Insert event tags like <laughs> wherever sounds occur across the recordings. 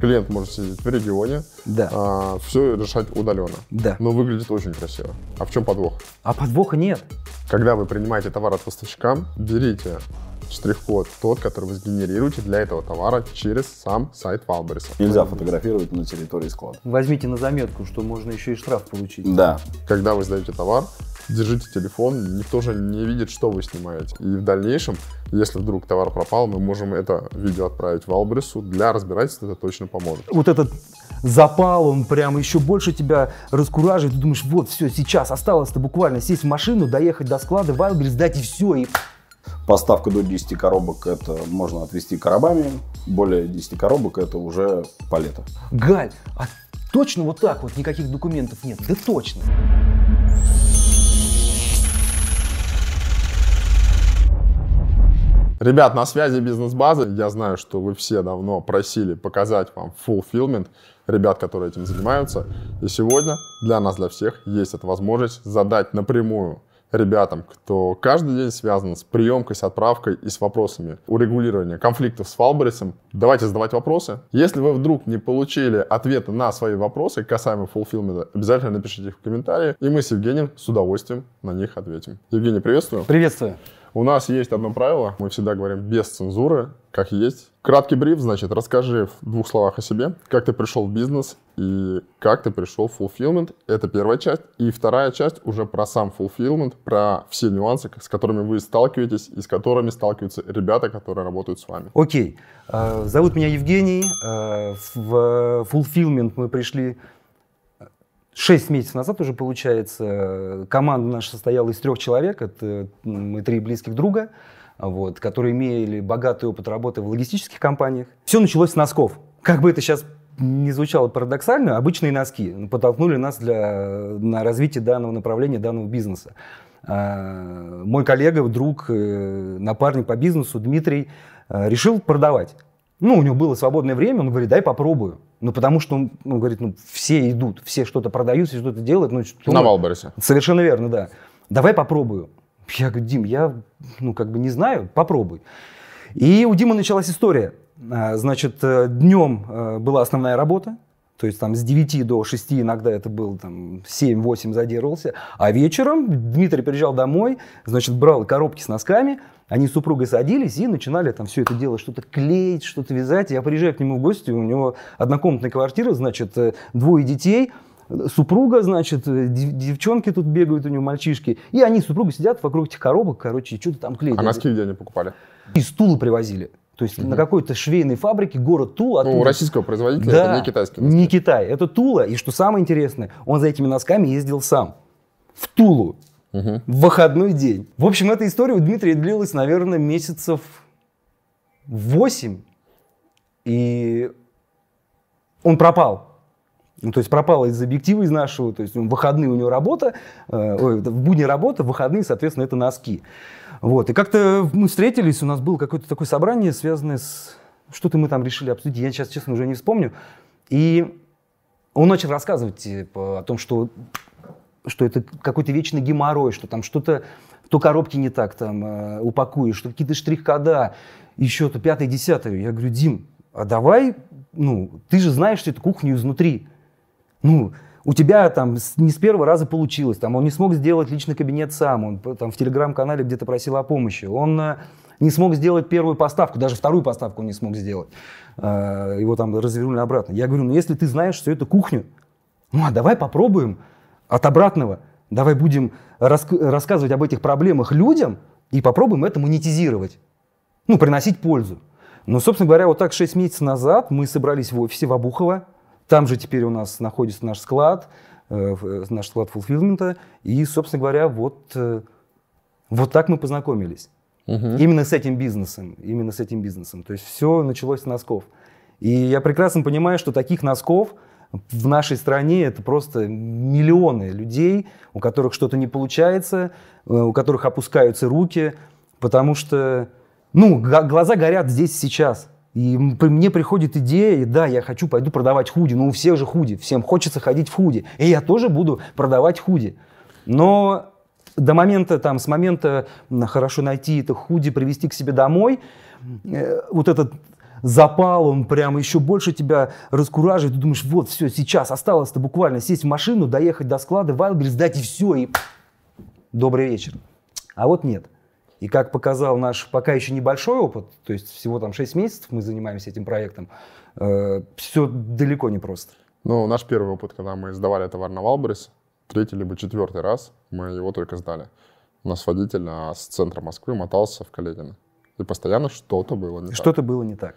Клиент может сидеть в регионе, да. а, все решать удаленно. Да. Но выглядит очень красиво. А в чем подвох? А подвоха нет. Когда вы принимаете товар от поставщика, берите штрих-код, тот, который вы сгенерируете для этого товара через сам сайт Валбериса. Нельзя фотографировать на территории склада. Возьмите на заметку, что можно еще и штраф получить. Да. Когда вы сдаете товар, держите телефон, никто же не видит, что вы снимаете. И в дальнейшем, если вдруг товар пропал, мы можем это видео отправить в для разбирательства, это точно поможет. Вот этот запал, он прямо еще больше тебя раскураживает, ты думаешь, вот, все, сейчас осталось-то буквально сесть в машину, доехать до склада, Вайлберис, дать и все, и Поставка до 10 коробок это можно отвезти коробами. Более 10 коробок это уже палета. Галь, а точно вот так вот никаких документов нет? Да точно. Ребят, на связи бизнес-база. Я знаю, что вы все давно просили показать вам fulfillment ребят, которые этим занимаются. И сегодня для нас, для всех, есть эта возможность задать напрямую ребятам, кто каждый день связан с приемкой, с отправкой и с вопросами урегулирования конфликтов с Фалберисом. Давайте задавать вопросы. Если вы вдруг не получили ответы на свои вопросы касаемо фулфилмента, обязательно напишите их в комментарии, и мы с Евгением с удовольствием на них ответим. Евгений, приветствую. Приветствую. У нас есть одно правило, мы всегда говорим без цензуры, как есть. Краткий бриф, значит, расскажи в двух словах о себе, как ты пришел в бизнес и как ты пришел в fulfillment. Это первая часть. И вторая часть уже про сам fulfillment, про все нюансы, с которыми вы сталкиваетесь и с которыми сталкиваются ребята, которые работают с вами. Окей. Okay. Э, зовут меня Евгений. Э, в э, fulfillment мы пришли Шесть месяцев назад уже, получается, команда наша состояла из трех человек, это мы три близких друга, вот, которые имели богатый опыт работы в логистических компаниях. Все началось с носков. Как бы это сейчас не звучало парадоксально, обычные носки подтолкнули нас для, на развитие данного направления, данного бизнеса. А, мой коллега, друг, э, напарник по бизнесу Дмитрий э, решил продавать ну, у него было свободное время, он говорит, дай попробую. Ну, потому что он, он говорит, ну, все идут, все что-то продают, все что-то делают. Ну, что... На Валберсе. Совершенно верно, да. Давай попробую. Я говорю, Дим, я, ну, как бы не знаю, попробуй. И у Димы началась история. А, значит, э, днем э, была основная работа, то есть там с 9 до 6 иногда это было там 7-8 задерживался. А вечером Дмитрий приезжал домой, значит, брал коробки с носками, они с супругой садились и начинали там все это дело что-то клеить, что-то вязать. Я приезжаю к нему в гости, у него однокомнатная квартира, значит, э, двое детей, супруга, значит, э, девчонки тут бегают, у него мальчишки. И они, с супругой сидят вокруг этих коробок, короче, что-то там клеят. А носки где они покупали? И стулы привозили. То есть угу. на какой-то швейной фабрике город Тула... Ну, у российского производителя, да, это не китайский. Носки. не Китай, это Тула. И что самое интересное, он за этими носками ездил сам. В Тулу. Угу. В выходной день. В общем, эта история у Дмитрия длилась, наверное, месяцев 8. И он пропал. Ну, то есть пропал из объектива из нашего, то есть ну, выходные у него работа, э, ой, в будни работа, в выходные, соответственно, это носки. Вот. И как-то мы встретились, у нас было какое-то такое собрание, связанное с... Что-то мы там решили обсудить, я сейчас, честно, уже не вспомню. И он начал рассказывать типа, о том, что, что это какой-то вечный геморрой, что там что-то то коробки не так там э, упакуешь, что какие-то штрих-кода, еще то пятое, десятое. Я говорю, Дим, а давай, ну, ты же знаешь что эту кухню изнутри. Ну, у тебя там не с первого раза получилось, там он не смог сделать личный кабинет сам, он там в телеграм-канале где-то просил о помощи, он э, не смог сделать первую поставку, даже вторую поставку он не смог сделать, э, его там развернули обратно. Я говорю, ну если ты знаешь всю эту кухню, ну а давай попробуем от обратного, давай будем раск- рассказывать об этих проблемах людям и попробуем это монетизировать, ну приносить пользу. Ну, собственно говоря, вот так 6 месяцев назад мы собрались в офисе в Обухово, там же теперь у нас находится наш склад, э, э, наш склад фулфилмента. И, собственно говоря, вот, э, вот так мы познакомились. Угу. Именно с этим бизнесом. Именно с этим бизнесом. То есть все началось с носков. И я прекрасно понимаю, что таких носков в нашей стране это просто миллионы людей, у которых что-то не получается, у которых опускаются руки, потому что ну, глаза горят здесь сейчас. И мне приходит идея, и да, я хочу, пойду продавать худи. Ну, у всех же худи, всем хочется ходить в худи. И я тоже буду продавать худи. Но до момента, там, с момента хорошо найти это худи, привести к себе домой, э, вот этот запал, он прямо еще больше тебя раскураживает. Ты думаешь, вот, все, сейчас осталось-то буквально сесть в машину, доехать до склада, Вайлбер сдать, и все, и добрый вечер. А вот нет – и как показал наш пока еще небольшой опыт, то есть всего там 6 месяцев мы занимаемся этим проектом, э, все далеко не просто. Ну, наш первый опыт, когда мы сдавали товар на Валберес, третий либо четвертый раз мы его только сдали. У нас водитель а, с центра Москвы мотался в Каледино. И постоянно что-то было не так. Что-то было не так.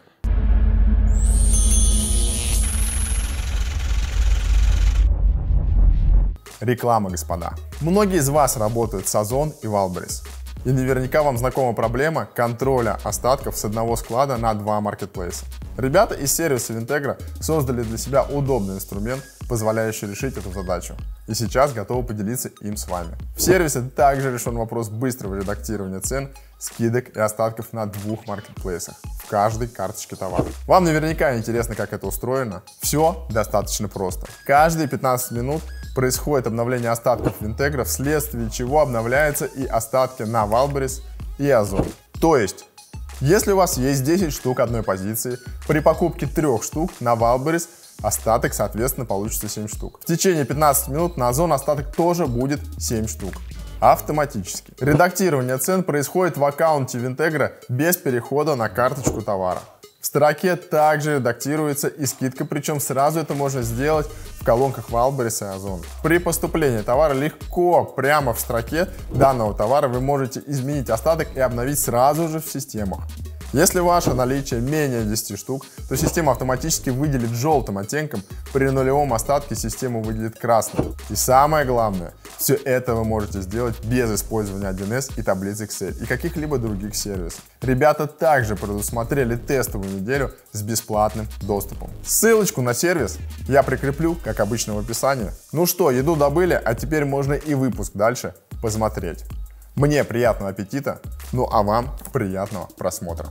Реклама, господа. Многие из вас работают с Озон и Валберес. И наверняка вам знакома проблема контроля остатков с одного склада на два маркетплейса. Ребята из сервиса Винтегра создали для себя удобный инструмент, позволяющий решить эту задачу. И сейчас готовы поделиться им с вами. В сервисе также решен вопрос быстрого редактирования цен, скидок и остатков на двух маркетплейсах в каждой карточке товара. Вам наверняка интересно, как это устроено. Все достаточно просто. Каждые 15 минут происходит обновление остатков Винтегра, вследствие чего обновляются и остатки на Валберис и Азот. То есть, если у вас есть 10 штук одной позиции, при покупке 3 штук на Валберис остаток, соответственно, получится 7 штук. В течение 15 минут на Озон остаток тоже будет 7 штук автоматически. Редактирование цен происходит в аккаунте Винтегра без перехода на карточку товара. В строке также редактируется и скидка, причем сразу это можно сделать в колонках Wildberries и Озон. При поступлении товара легко, прямо в строке данного товара вы можете изменить остаток и обновить сразу же в системах. Если ваше наличие менее 10 штук, то система автоматически выделит желтым оттенком, при нулевом остатке систему выделит красным. И самое главное, все это вы можете сделать без использования 1С и таблиц Excel и каких-либо других сервисов. Ребята также предусмотрели тестовую неделю с бесплатным доступом. Ссылочку на сервис я прикреплю, как обычно, в описании. Ну что, еду добыли, а теперь можно и выпуск дальше посмотреть. Мне приятного аппетита, ну а вам приятного просмотра.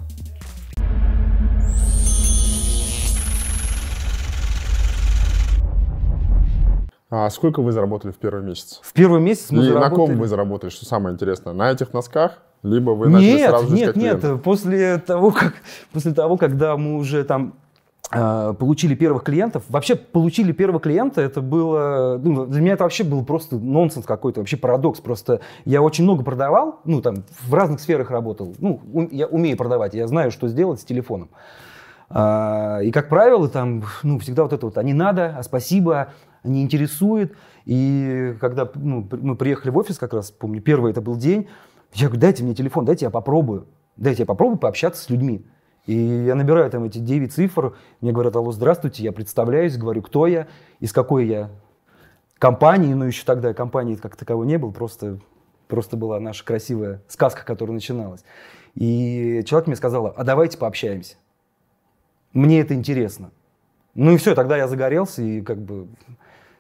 А сколько вы заработали в первый месяц? В первый месяц мы И заработали... на ком вы заработали, что самое интересное? На этих носках? Либо вы начали нет, сразу же Нет, нет, нет. После того, как, после того, когда мы уже там а, получили первых клиентов. Вообще получили первого клиента, это было... Ну, для меня это вообще был просто нонсенс какой-то, вообще парадокс. Просто я очень много продавал, ну, там, в разных сферах работал. Ну, я умею продавать, я знаю, что сделать с телефоном. А, и, как правило, там, ну, всегда вот это вот, а не надо, а спасибо, «А не интересует. И когда ну, мы приехали в офис, как раз, помню, первый это был день, я говорю, дайте мне телефон, дайте я попробую. Дайте я попробую пообщаться с людьми. И я набираю там эти 9 цифр, мне говорят, алло, здравствуйте, я представляюсь, говорю, кто я, из какой я компании, ну еще тогда компании как таковой не было, просто, просто была наша красивая сказка, которая начиналась. И человек мне сказал, а давайте пообщаемся. Мне это интересно. Ну и все, тогда я загорелся, и как бы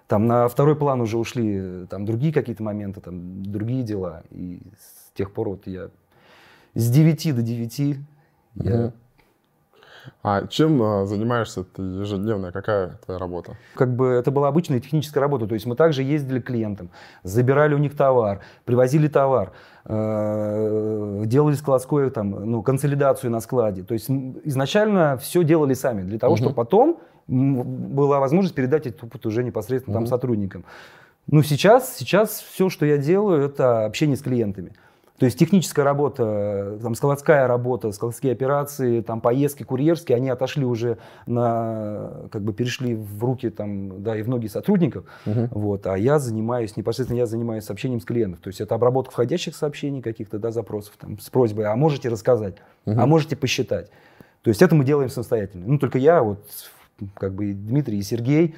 там на второй план уже ушли э, там другие какие-то моменты, там другие дела. И с тех пор вот я с 9 до 9 я а чем а, занимаешься ты ежедневно? Какая твоя работа? Как бы это была обычная техническая работа. То есть мы также ездили к клиентам, забирали у них товар, привозили товар, э, делали складское там, ну, консолидацию на складе. То есть изначально все делали сами для того, угу. чтобы потом была возможность передать этот опыт уже непосредственно угу. там сотрудникам. Ну, сейчас, сейчас все, что я делаю, это общение с клиентами. То есть техническая работа, там, складская работа, складские операции, там, поездки курьерские, они отошли уже на, как бы перешли в руки там, да, и в ноги сотрудников. Угу. Вот, а я занимаюсь, непосредственно я занимаюсь сообщением с клиентов. То есть это обработка входящих сообщений каких-то, да, запросов там, с просьбой, а можете рассказать, угу. а можете посчитать. То есть это мы делаем самостоятельно. Ну, только я, вот, как бы и Дмитрий и Сергей,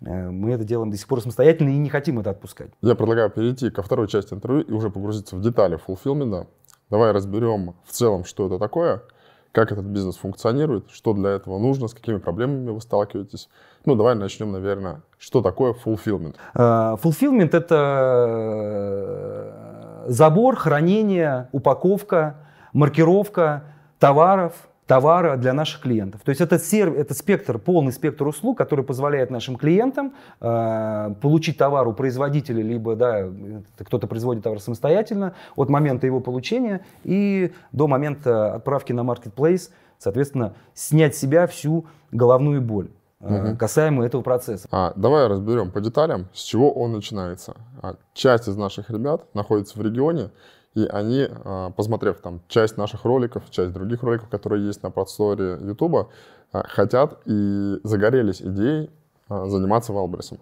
Э, мы это делаем до сих пор самостоятельно и не хотим это отпускать. Я предлагаю перейти ко второй части интервью и уже погрузиться в детали фулфилмента. Давай разберем в целом, что это такое, как этот бизнес функционирует, что для этого нужно, с какими проблемами вы сталкиваетесь. Ну, давай начнем, наверное, что такое фулфилмент. Фулфилмент э, — это э, забор, хранение, упаковка, маркировка товаров, товара для наших клиентов. То есть это серв, этот спектр, полный спектр услуг, который позволяет нашим клиентам э, получить товар у производителя, либо да, э, кто-то производит товар самостоятельно, от момента его получения и до момента отправки на marketplace, соответственно, снять с себя всю головную боль угу. касаемо этого процесса. А, давай разберем по деталям, с чего он начинается. А, часть из наших ребят находится в регионе, и они, а, посмотрев там часть наших роликов, часть других роликов, которые есть на подсторе Ютуба, а, хотят и загорелись идеей а, заниматься Валбресом.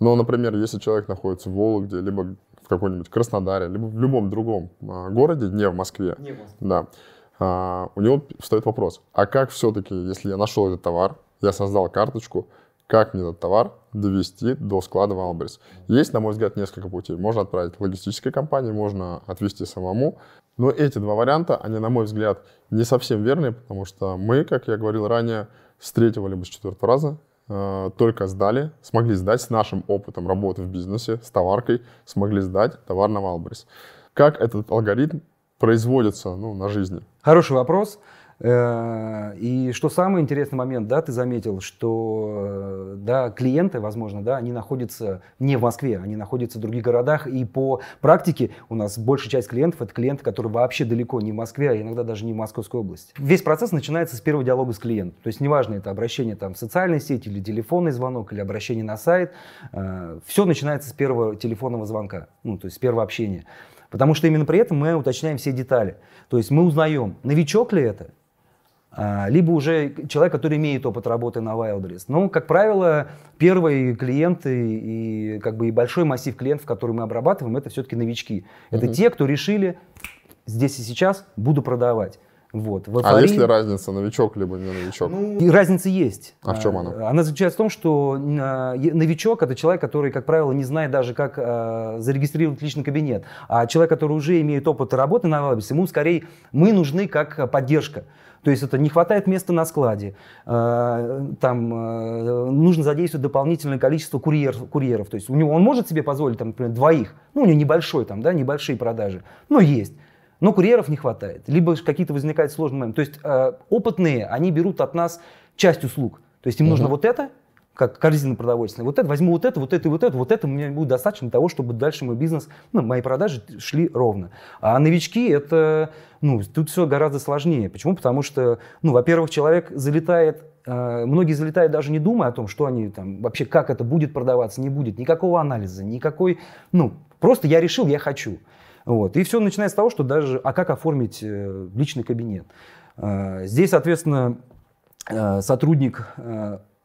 Но, например, если человек находится в Вологде, либо в каком-нибудь Краснодаре, либо в любом другом городе, не в Москве, не в Москве. Да, у него встает вопрос, а как все-таки, если я нашел этот товар, я создал карточку, как мне этот товар довести до склада в Албрис. Есть, на мой взгляд, несколько путей. Можно отправить логистической компании, можно отвезти самому. Но эти два варианта, они, на мой взгляд, не совсем верные, потому что мы, как я говорил ранее, с третьего либо с четвертого раза э, только сдали, смогли сдать с нашим опытом работы в бизнесе, с товаркой, смогли сдать товар на Валбрис. Как этот алгоритм производится ну, на жизни? Хороший вопрос. Э, и что самый интересный момент, да, ты заметил, что э, да, клиенты, возможно, да, они находятся не в Москве, они находятся в других городах, и по практике у нас большая часть клиентов это клиенты, которые вообще далеко не в Москве, а иногда даже не в Московской области. Весь процесс начинается с первого диалога с клиентом, то есть неважно, это обращение там в социальной сети или телефонный звонок, или обращение на сайт, э, все начинается с первого телефонного звонка, ну, то есть с первого общения. Потому что именно при этом мы уточняем все детали. То есть мы узнаем, новичок ли это, а, либо уже человек, который имеет опыт работы на Wildberries. Но, как правило, первые клиенты и как бы и большой массив клиентов, который мы обрабатываем, это все-таки новички. Это mm-hmm. те, кто решили здесь и сейчас буду продавать. Вот. В эйфории... А есть ли разница, новичок либо не новичок? Ну, и разница есть. А в чем э, она? Она заключается в том, что э, новичок это человек, который, как правило, не знает даже, как э, зарегистрировать личный кабинет. А человек, который уже имеет опыт работы на Валбисе, ему скорее мы нужны как поддержка. То есть это не хватает места на складе, там нужно задействовать дополнительное количество курьеров, курьеров. То есть у него он может себе позволить, там, например, двоих, ну у него небольшой там, да, небольшие продажи, но есть. Но курьеров не хватает, либо какие-то возникают сложные моменты. То есть э, опытные, они берут от нас часть услуг. То есть им угу. нужно вот это, как корзина продовольственная. Вот это, возьму вот это, вот это и вот это, вот это мне будет достаточно для того, чтобы дальше мой бизнес, ну, мои продажи шли ровно. А новички это, ну, тут все гораздо сложнее. Почему? Потому что, ну, во-первых, человек залетает, э, многие залетают даже не думая о том, что они там, вообще как это будет продаваться, не будет, никакого анализа, никакой, ну, просто я решил, я хочу. Вот. И все начинается с того, что даже, а как оформить э, личный кабинет? Э, здесь, соответственно, э, сотрудник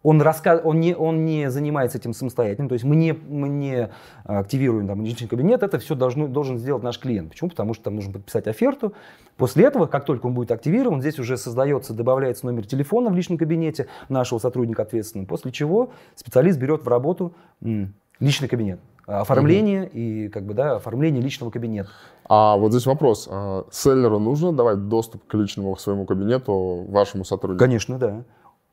он, раска... он, не, он не занимается этим самостоятельно, то есть мы не, мы не активируем там, личный кабинет, это все должно, должен сделать наш клиент. Почему? Потому что там нужно подписать оферту. После этого, как только он будет активирован, здесь уже создается, добавляется номер телефона в личном кабинете нашего сотрудника ответственного, после чего специалист берет в работу Личный кабинет. А, оформление угу. и как бы, да, оформление личного кабинета. А вот здесь вопрос. А, селлеру нужно давать доступ к личному к своему кабинету вашему сотруднику? Конечно, да.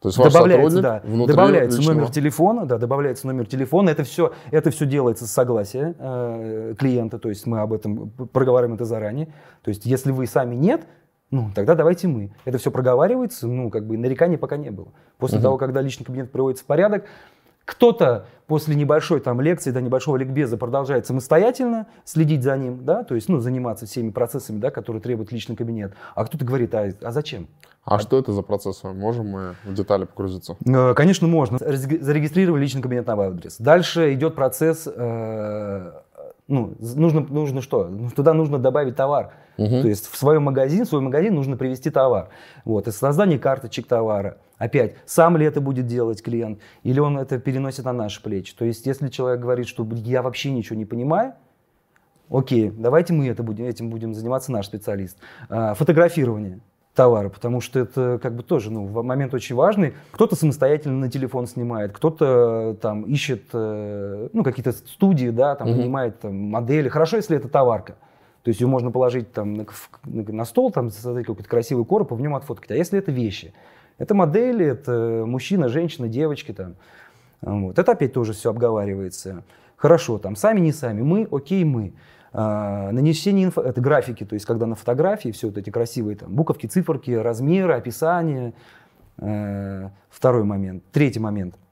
То есть добавляется, да, добавляется личного... номер телефона, да, добавляется номер телефона. Это все, это все делается с согласия э, клиента, то есть мы об этом проговариваем это заранее. То есть если вы сами нет, ну, тогда давайте мы. Это все проговаривается, ну, как бы нареканий пока не было. После угу. того, когда личный кабинет приводится в порядок, кто-то после небольшой там лекции, до небольшого ликбеза продолжает самостоятельно следить за ним, да, то есть, ну, заниматься всеми процессами, да, которые требуют личный кабинет. А кто-то говорит, а, а зачем? А, а что это за процессы? Можем мы в детали погрузиться? Э, конечно, можно. Зарегистрировали личный кабинет на Wildberries. Дальше идет процесс э ну, нужно, нужно что? Ну, туда нужно добавить товар. Угу. То есть в свой магазин, в свой магазин нужно привести товар. Вот, и создание карточек товара. Опять, сам ли это будет делать клиент, или он это переносит на наши плечи. То есть если человек говорит, что я вообще ничего не понимаю, окей, давайте мы это будем, этим будем заниматься наш специалист. А, фотографирование товара, потому что это как бы тоже ну, момент очень важный. Кто-то самостоятельно на телефон снимает, кто-то э, там ищет э, ну, какие-то студии, да, там, mm-hmm. нанимает там, модели. Хорошо, если это товарка. То есть ее можно положить там, на, на стол, там, создать какой-то красивый короб и в нем отфоткать. А если это вещи? Это модели, это мужчина, женщина, девочки. Там. Вот. Это опять тоже все обговаривается. Хорошо, там, сами не сами, мы, окей, мы. А, нанесение инфо... это графики, то есть когда на фотографии все вот эти красивые там буковки, циферки, размеры, описание. Э, второй момент. Третий момент –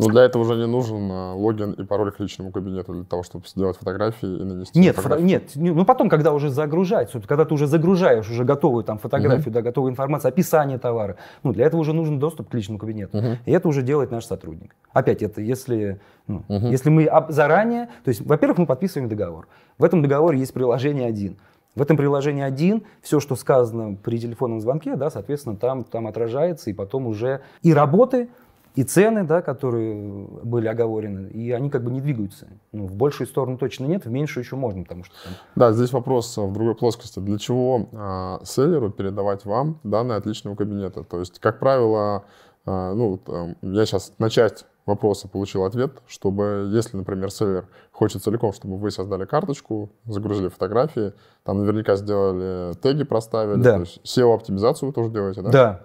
ну, для этого уже не нужен э, логин и пароль к личному кабинету для того, чтобы сделать фотографии и нанести Нет, фото, нет, ну потом, когда уже загружается, когда ты уже загружаешь уже готовую там фотографию, угу. да, готовую информацию, описание товара, ну, для этого уже нужен доступ к личному кабинету. Угу. И это уже делает наш сотрудник. Опять, это если, ну, угу. если мы заранее, то есть, во-первых, мы подписываем договор. В этом договоре есть приложение один. В этом приложении один все, что сказано при телефонном звонке, да, соответственно, там, там отражается, и потом уже и работы, и цены, да, которые э, были оговорены, и они как бы не двигаются. Ну, в большую сторону точно нет, в меньшую еще можно, потому что... Там... Да, здесь вопрос э, в другой плоскости. Для чего э, селлеру передавать вам данные отличного кабинета? То есть, как правило, а, ну, э, ну, там, я сейчас на часть вопроса получил ответ, чтобы, если, например, селлер хочет целиком, чтобы вы создали карточку, загрузили фотографии, там наверняка сделали теги, проставили, да. то есть SEO-оптимизацию вы тоже делаете, да? Да.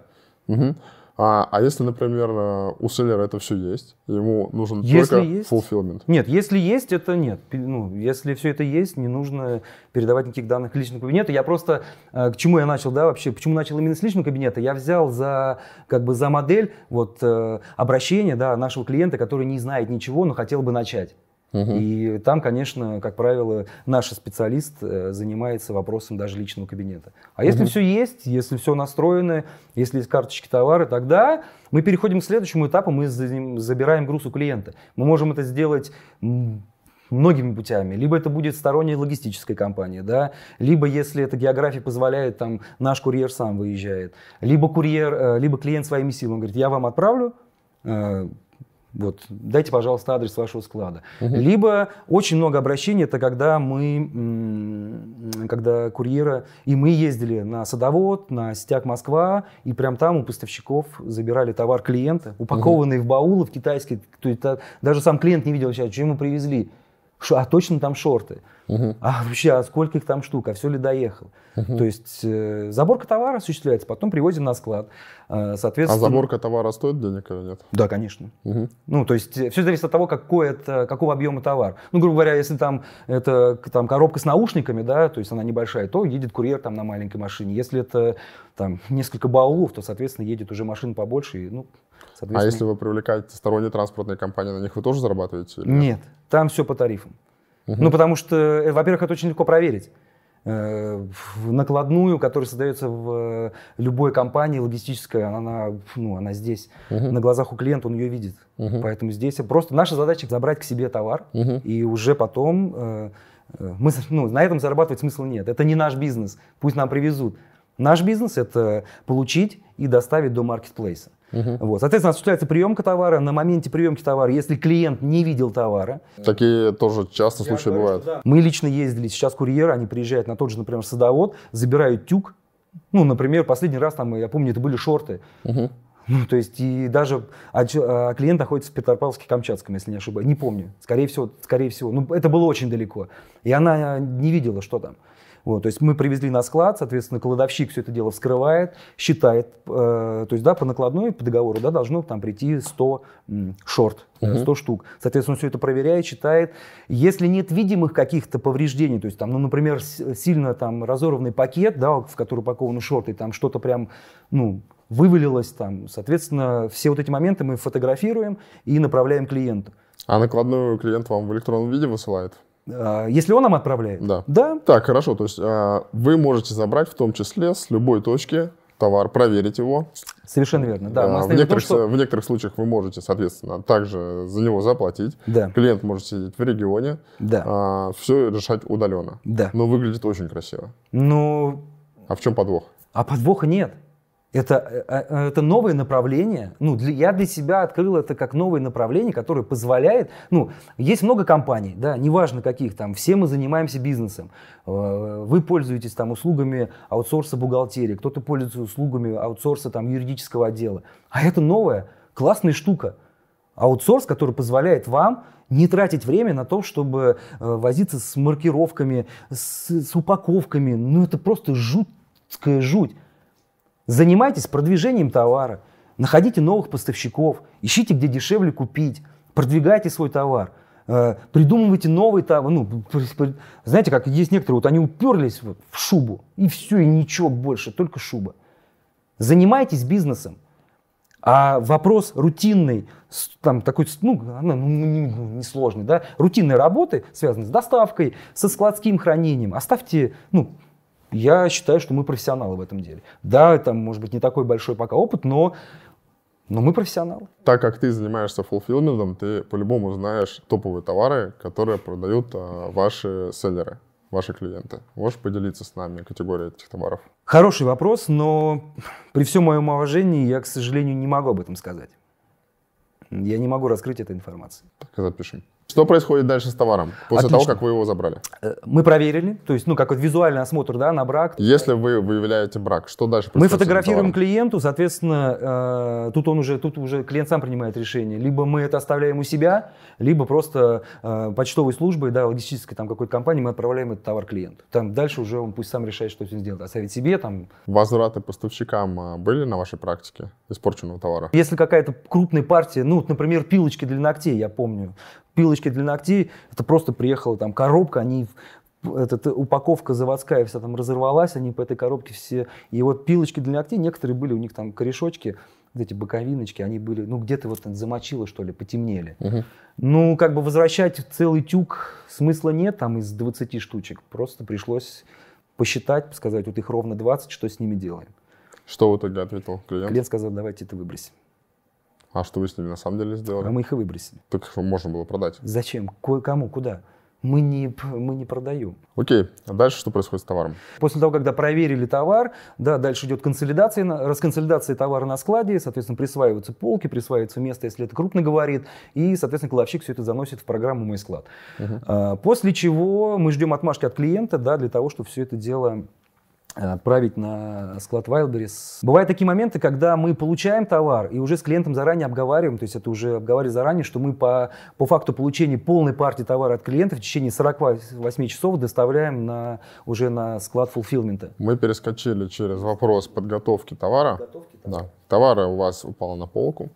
Угу. А, а если, например, э, у селлера это все есть, ему нужен если только есть, fulfillment? Нет, если есть, это нет. Ну, если все это есть, не нужно передавать никаких данных к личному кабинету. Я просто, э, к чему я начал, да, вообще, почему начал именно с личного кабинета? Я взял за, как бы, за модель вот э, обращения да, нашего клиента, который не знает ничего, но хотел бы начать. И там, конечно, как правило, наш специалист э, занимается вопросом даже личного кабинета. А угу. если все есть, если все настроено, если есть карточки товары, тогда мы переходим к следующему этапу, мы забираем груз у клиента. Мы можем это сделать многими путями. Либо это будет сторонняя логистическая компания, да, либо, если эта география позволяет, там наш курьер сам выезжает, либо курьер, э, либо клиент своими силами говорит, я вам отправлю, э, вот, дайте, пожалуйста, адрес вашего склада. Угу. Либо очень много обращений, это когда мы, когда курьера, и мы ездили на садовод, на сетях Москва, и прям там у поставщиков забирали товар клиента, упакованный угу. в баулы, в китайский, то есть даже сам клиент не видел, что ему привезли а точно там шорты. Угу. А вообще, а сколько их там штук, а все ли доехал? Угу. То есть э, заборка товара осуществляется, потом привозим на склад. Э, а соответственно... А заборка товара стоит денег или нет? Да, конечно. Угу. Ну, то есть все зависит от того, какой это, какого объема товар. Ну, грубо говоря, если там это там, коробка с наушниками, да, то есть она небольшая, то едет курьер там на маленькой машине. Если это там несколько баулов, то, соответственно, едет уже машина побольше, и, ну, а если вы привлекаете сторонние транспортные компании, на них вы тоже зарабатываете? Или... Нет, там все по тарифам. Угу. Ну, потому что, э, во-первых, это очень легко проверить э, накладную, которая создается в э, любой компании логистическая, она, ну, она здесь угу. на глазах у клиента, он ее видит, угу. поэтому здесь просто наша задача забрать к себе товар угу. и уже потом мы, ну, на этом зарабатывать смысла нет, это не наш бизнес, пусть нам привезут. Наш бизнес это получить и доставить до маркетплейса. Угу. Вот. Соответственно, осуществляется приемка товара. На моменте приемки товара, если клиент не видел товара... Такие тоже часто случаи говорю, бывают. Да. Мы лично ездили, сейчас курьеры, они приезжают на тот же, например, садовод, забирают тюк. Ну, например, последний раз, там, я помню, это были шорты. Угу. Ну, то есть, и даже а, а клиент находится в Петропавловске Камчатском, если не ошибаюсь. Не помню. Скорее всего, скорее всего. Ну, это было очень далеко. И она не видела, что там. Вот, то есть мы привезли на склад, соответственно, кладовщик все это дело вскрывает, считает, э, то есть, да, по накладной, по договору, да, должно там прийти 100 м, шорт, угу. штук. Соответственно, все это проверяет, считает. Если нет видимых каких-то повреждений, то есть, там, ну, например, сильно там разорванный пакет, да, в который упакованы шорты, там что-то прям, ну, вывалилось там. Соответственно, все вот эти моменты мы фотографируем и направляем клиенту. А накладную клиент вам в электронном виде высылает? А, если он нам отправляет? Да. да? Так, хорошо. То есть а, вы можете забрать в том числе с любой точки товар, проверить его. Совершенно верно, да. А, в, некоторых, том, что... в некоторых случаях вы можете, соответственно, также за него заплатить. Да. Клиент может сидеть в регионе. Да. А, все решать удаленно. Да. Но выглядит очень красиво. Ну... Но... А в чем подвох? А подвоха нет. Это, э, э, это новое направление. Ну, для, я для себя открыл это как новое направление, которое позволяет... Ну, есть много компаний, да, неважно каких там, все мы занимаемся бизнесом. Э, вы пользуетесь там услугами аутсорса бухгалтерии, кто-то пользуется услугами аутсорса там юридического отдела. А это новая, классная штука. Аутсорс, который позволяет вам не тратить время на то, чтобы возиться с маркировками, с, с упаковками. Ну, это просто жуткая жуть Занимайтесь продвижением товара, находите новых поставщиков, ищите, где дешевле купить, продвигайте свой товар, э, придумывайте новый товар. Ну, знаете, как есть некоторые, вот они уперлись вот в шубу, и все, и ничего больше, только шуба. Занимайтесь бизнесом. А вопрос рутинной, там такой, ну, ну, ну, ну несложный, да, рутинной работы, связанной с доставкой, со складским хранением, оставьте, ну, я считаю, что мы профессионалы в этом деле. Да, там, может быть, не такой большой пока опыт, но но мы профессионалы. Так как ты занимаешься фулфилментом, ты по-любому знаешь топовые товары, которые продают а, ваши селлеры, ваши клиенты. Можешь поделиться с нами категорией этих товаров? Хороший вопрос, но при всем моем уважении я, к сожалению, не могу об этом сказать. Я не могу раскрыть этой информации. Так и запишем. Что происходит дальше с товаром после Отлично. того, как вы его забрали? Э, мы проверили, то есть, ну, как вот визуальный осмотр, да, на брак. Если вы выявляете брак, что дальше происходит? Мы фотографируем клиенту, соответственно, э, тут он уже, тут уже клиент сам принимает решение. Либо мы это оставляем у себя, либо просто э, почтовой службой, да, логистической там какой-то компании мы отправляем этот товар клиенту. Там дальше уже он пусть сам решает, что с ним сделать, оставить себе там. Возвраты поставщикам э, были на вашей практике испорченного товара? Если какая-то крупная партия, ну, например, пилочки для ногтей, я помню, пилочки для ногтей, это просто приехала там коробка, они этот, э, упаковка заводская вся там разорвалась, они по этой коробке все... И вот пилочки для ногтей, некоторые были, у них там корешочки, вот эти боковиночки, они были, ну, где-то вот замочило, что ли, потемнели. Ну, как бы возвращать целый тюк смысла нет там из 20 штучек. Просто пришлось посчитать, сказать, вот их ровно 20, что с ними делаем. Что в итоге ответил клиент? Клиент сказал, давайте это выбросим. А что вы с ними на самом деле сделали? А мы их и выбросили. Так можно было продать. Зачем? К- кому? Куда? Мы не, мы не продаем. Окей. А дальше что происходит с товаром? После того, когда проверили товар, да, дальше идет консолидация, расконсолидация товара на складе, соответственно, присваиваются полки, присваивается место, если это крупно говорит, и, соответственно, кладовщик все это заносит в программу «Мой склад». Угу. После чего мы ждем отмашки от клиента да, для того, чтобы все это дело Э, править на склад Wildberries. Бывают такие моменты, когда мы получаем товар и уже с клиентом заранее обговариваем, то есть это уже обговаривали заранее, что мы по, по факту получения полной партии товара от клиента в течение 48 часов доставляем на, уже на склад фулфилмента. Мы перескочили через вопрос подготовки товара. Подготовки товара. Да. Товары у вас упал на полку.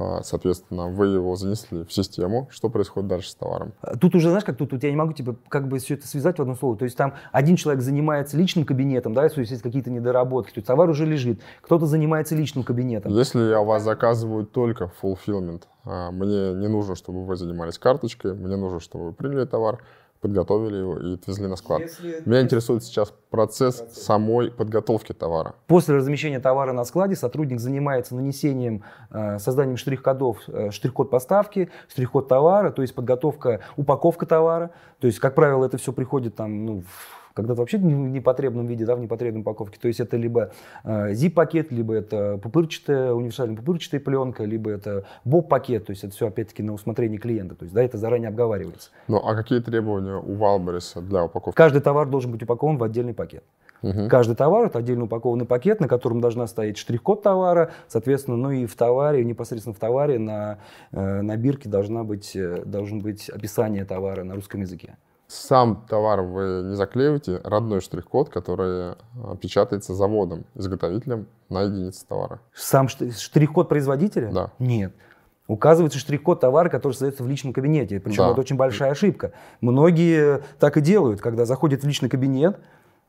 А, соответственно, вы его занесли в систему. Что происходит дальше с товаром? Э, тут уже, знаешь, как тут, тут я не могу тебе типа, как бы все это связать в одно слово. То есть там один человек занимается личным кабинетом, да, если есть какие-то недоработки, то товар уже лежит. Кто-то занимается личным кабинетом. Если я вас заказываю только fulfillment, а, мне не нужно, чтобы вы занимались карточкой, мне нужно, чтобы вы приняли товар, подготовили его и отвезли на склад. Если... Меня интересует сейчас процесс, процесс самой подготовки товара. После размещения товара на складе сотрудник занимается нанесением, э, созданием штрих-кодов, э, штрих-код поставки, штрих-код товара, то есть подготовка, упаковка товара. То есть, как правило, это все приходит там, ну, в когда-то вообще в непотребном виде, да, в непотребной упаковке. То есть это либо э, zip-пакет, либо это пупырчатая, универсальная пупырчатая пленка, либо это боб-пакет, то есть это все опять-таки на усмотрение клиента, то есть да, это заранее обговаривается. Ну а какие требования у Валбериса для упаковки? Каждый товар должен быть упакован в отдельный пакет. Угу. Каждый товар это отдельно упакованный пакет, на котором должна стоять штрих-код товара, соответственно, ну и в товаре, непосредственно в товаре на, э, на бирке должна быть, э, должен быть описание товара на русском языке. Сам товар вы не заклеиваете, родной штрих-код, который а, печатается заводом, изготовителем на единице товара. Сам штрих-код производителя? Да. Нет. Указывается штрих-код товара, который создается в личном кабинете. Причем да. это очень большая ошибка. Многие так и делают, когда заходят в личный кабинет,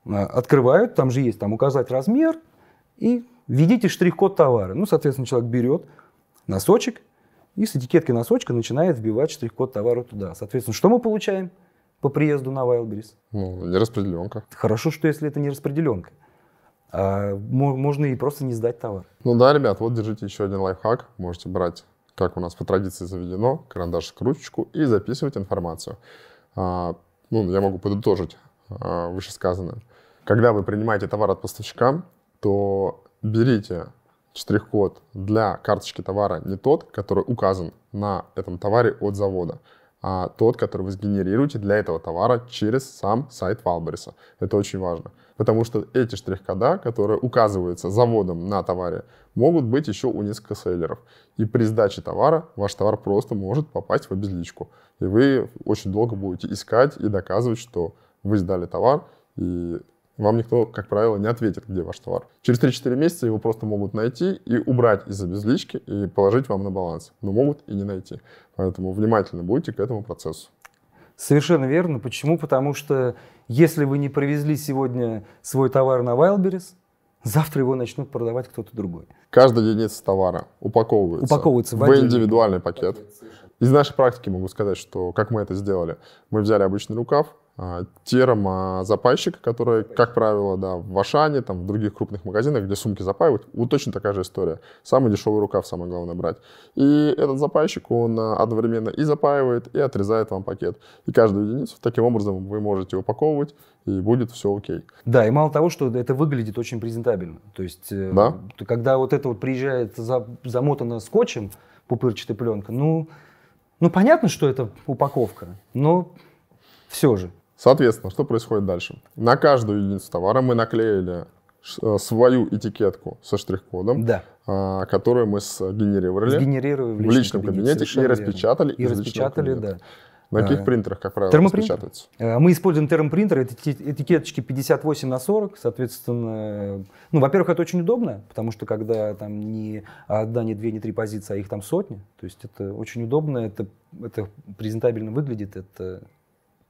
а, открывают, там же есть там указать размер и введите штрих-код товара. Ну, соответственно, человек берет носочек и с этикетки носочка начинает вбивать штрих-код товара туда. Соответственно, что мы получаем? по приезду на Wildberries? Ну, не распределенка. Хорошо, что если это не распределенка. А, можно и просто не сдать товар. Ну да, ребят, вот держите еще один лайфхак. Можете брать, как у нас по традиции заведено, карандаш, ручечку и записывать информацию. А, ну, я могу подытожить а, вышесказанное. Когда вы принимаете товар от поставщика, то берите штрих-код для карточки товара не тот, который указан на этом товаре от завода, а, тот, который вы сгенерируете для этого товара через сам сайт Валбериса. Это очень важно. Потому что эти штрих-кода, которые указываются заводом на товаре, могут быть еще у нескольких селлеров. И при сдаче товара ваш товар просто может попасть в обезличку. И вы очень долго будете искать и доказывать, что вы сдали товар, и вам никто, как правило, не ответит, где ваш товар. Через 3-4 месяца его просто могут найти и убрать из обезлички и положить вам на баланс. Но могут и не найти. Поэтому внимательно будьте к этому процессу. Совершенно верно. Почему? Потому что если вы не привезли сегодня свой товар на Wildberries, завтра его начнут продавать кто-то другой. Каждая единица товара упаковывается, упаковывается в, в индивидуальный пакет. пакет. Из нашей практики могу сказать, что как мы это сделали. Мы взяли обычный рукав, а, термо-запайщика, а, который, как правило, да, в Ашане, там, в других крупных магазинах, где сумки запаивают, вот точно такая же история. Самый дешевый рукав, самое главное, брать. И этот запайщик, он а, одновременно и запаивает, и отрезает вам пакет. И каждую единицу таким образом вы можете упаковывать, и будет все окей. Да, и мало того, что это выглядит очень презентабельно. То есть, э, да? когда вот это вот приезжает замотано скотчем, пупырчатая пленка, ну, ну, понятно, что это упаковка, но все же. Соответственно, что происходит дальше? На каждую единицу товара мы наклеили э, свою этикетку со штрих-кодом, да. А, которую мы сгенерировали, сгенерировали в личном, в личном кабинете, кабинете и распечатали. И распечатали, да. На каких а, принтерах, как правило, распечатывается? Э, мы используем термопринтер, этикеточки 58 на 40, соответственно, э, ну, во-первых, это очень удобно, потому что когда там не одна, не две, не три позиции, а их там сотни, то есть это очень удобно, это, это презентабельно выглядит, это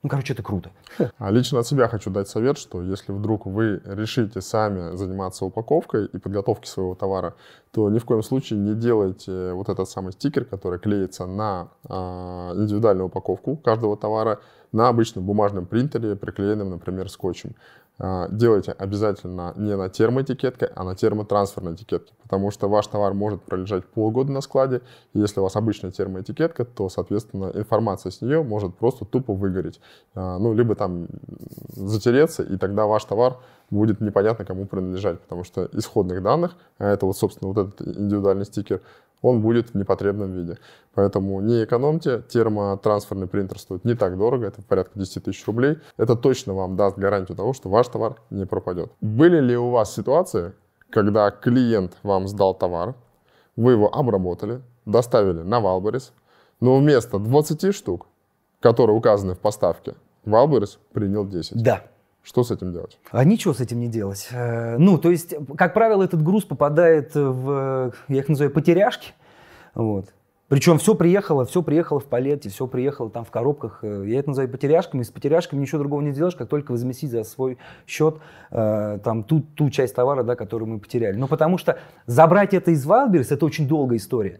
ну, короче, это круто. А лично от себя хочу дать совет, что если вдруг вы решите сами заниматься упаковкой и подготовкой своего товара, то ни в коем случае не делайте вот этот самый стикер, который клеится на э, индивидуальную упаковку каждого товара на обычном бумажном принтере, приклеенным, например, скотчем. А, делайте обязательно не на термоэтикетке, а на термотрансферной этикетке, потому что ваш товар может пролежать полгода на складе. Если у вас обычная термоэтикетка, то, соответственно, информация с нее может просто тупо выгореть. А, ну, либо там затереться, и тогда ваш товар будет непонятно кому принадлежать, потому что исходных данных, а это вот, собственно, вот этот индивидуальный стикер, он будет в непотребном виде. Поэтому не экономьте. Термотрансферный принтер стоит не так дорого, это порядка 10 тысяч рублей. Это точно вам даст гарантию того, что ваш товар не пропадет. Были ли у вас ситуации, когда клиент вам сдал товар, вы его обработали, доставили на Валборис, но вместо 20 штук, которые указаны в поставке, Валборис принял 10? Да. Что с этим делать? А ничего с этим не делать. Э, ну, то есть, как правило, этот груз попадает в, э, я их называю, потеряшки. Вот. Причем все приехало, все приехало в палете, все приехало там в коробках. Э, я это называю потеряшками. С потеряшками ничего другого не сделаешь, как только возместить за свой счет э, там, ту, ту часть товара, да, которую мы потеряли. Но ну, потому что забрать это из Валберс – это очень долгая история.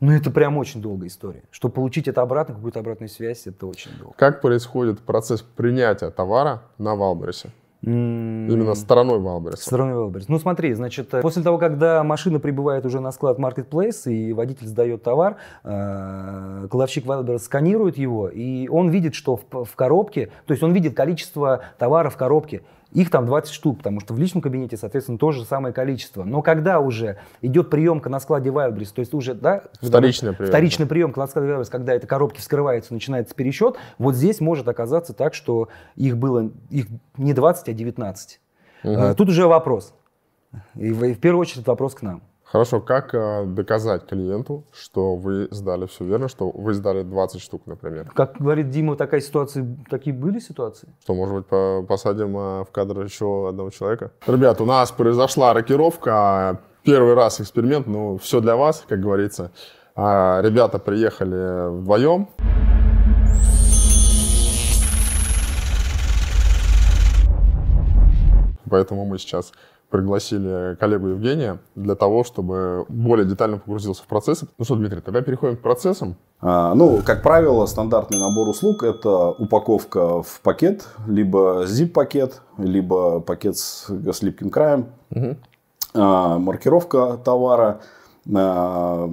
Ну, это прям очень долгая история. Чтобы получить это обратно, какую-то обратную связь, это очень долго. Как происходит процесс принятия товара на Валберсе? Именно стороной Валберса. Стороной Валберса. Ну смотри, значит, э, после того, когда машина прибывает уже на склад Marketplace и водитель сдает товар, э, кладовщик Валберс сканирует его, и он видит, что в, в коробке, то есть он видит количество товара в коробке, их там 20 штук, потому что в личном кабинете, соответственно, то же самое количество. Но когда уже идет приемка на складе Wildberries, то есть уже, да? Вторичная там, приемка. Вторичная приемка на складе Wildberries, когда эта коробки вскрывается, начинается пересчет, вот здесь может оказаться так, что их было их не 20, а 19. Угу. А, тут уже вопрос. И в, и в первую очередь вопрос к нам. Хорошо, как э, доказать клиенту, что вы сдали все верно, что вы сдали 20 штук, например? Как говорит Дима, такая ситуация, такие были ситуации? Что, может быть, по посадим э, в кадр еще одного человека? Ребят, у нас произошла рокировка, а, первый раз эксперимент, ну, все для вас, как говорится. А, ребята приехали вдвоем. Поэтому мы сейчас пригласили коллегу Евгения для того, чтобы более детально погрузился в процессы. Ну что, Дмитрий, тогда переходим к процессам. А, ну, как правило, стандартный набор услуг – это упаковка в пакет, либо zip-пакет, либо пакет с, с липким краем, угу. а, маркировка товара, а,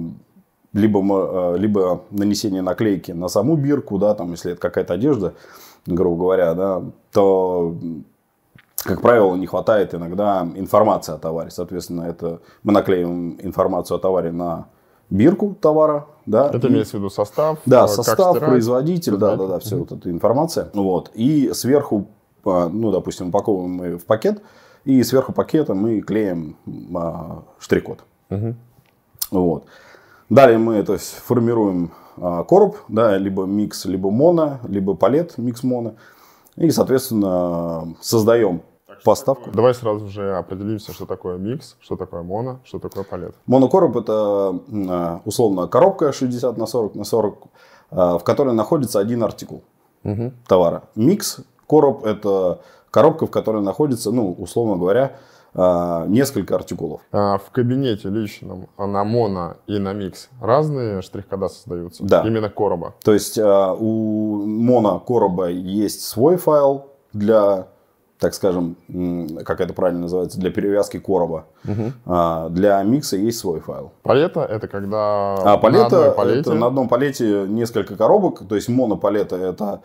либо, а, либо нанесение наклейки на саму бирку, да, там, если это какая-то одежда, грубо говоря, да, то как правило, не хватает иногда информации о товаре. Соответственно, это мы наклеим информацию о товаре на бирку товара. Да, это и, имеется в виду состав? Да, э, состав, стирать, производитель, да, да, да, все вот эта информация. Вот. И сверху, а, ну, допустим, упаковываем мы в пакет, и сверху пакета мы клеим а, штрих-код. Угу. Вот. Далее мы это формируем а, короб, да, либо микс, либо моно, либо палет микс моно. И, соответственно, создаем поставку. Давай сразу же определимся, что такое микс, что такое моно, что такое палет. Монокороб – это а, условно коробка 60 на 40 на 40, а, в которой находится один артикул угу. товара. Микс короб – это коробка, в которой находится, ну, условно говоря, а, несколько артикулов. А в кабинете личном на моно и на микс разные штрих-кода создаются? Да. Именно короба? То есть у моно короба есть свой файл для так скажем, как это правильно называется, для перевязки короба. Угу. для микса есть свой файл. Палета это когда а, палета, на одной палете... Это на одном палете несколько коробок, то есть монопалета это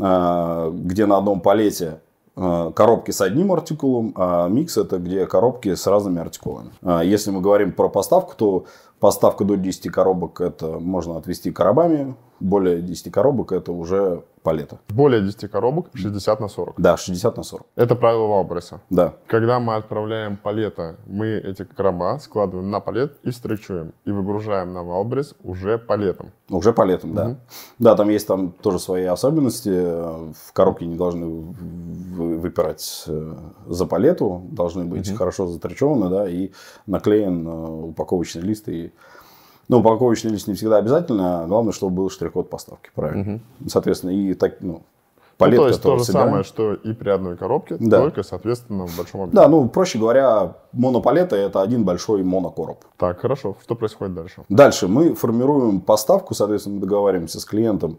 а, где на одном палете а, коробки с одним артикулом, а микс это где коробки с разными артикулами. Если мы говорим про поставку, то поставка до 10 коробок это можно отвести коробами, более 10 коробок это уже палета. Более 10 коробок, 60 на 40. Да, 60 на 40. Это правило Валбреса. Да. Когда мы отправляем палета, мы эти короба складываем на палет и строчуем. И выгружаем на Валбрес уже палетом. Уже палетом, угу. да. Да, там есть там тоже свои особенности. В коробке не должны выпирать э, за палету. Должны быть угу. хорошо затрачеваны, да, и наклеен э, упаковочный лист и ну, упаковочный лист не всегда обязательно. А главное, чтобы был штрих-код поставки. Правильно. Угу. Соответственно, и так, ну, ну палетка, ну, то есть то же собираем. самое, что и при одной коробке, да. только, соответственно, в большом объеме. Да, ну, проще говоря, монопалета – это один большой монокороб. Так, хорошо. Что происходит дальше? Дальше мы формируем поставку, соответственно, мы договариваемся с клиентом,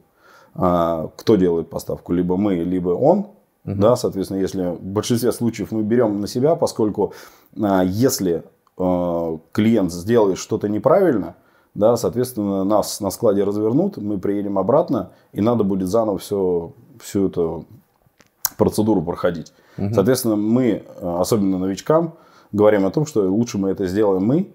а, кто делает поставку, либо мы, либо он. Угу. Да, соответственно, если в большинстве случаев мы берем на себя, поскольку а, если клиент сделает что-то неправильно, да, соответственно, нас на складе развернут, мы приедем обратно, и надо будет заново все, всю эту процедуру проходить. Угу. Соответственно, мы, э, особенно новичкам, говорим о том, что лучше мы это сделаем мы,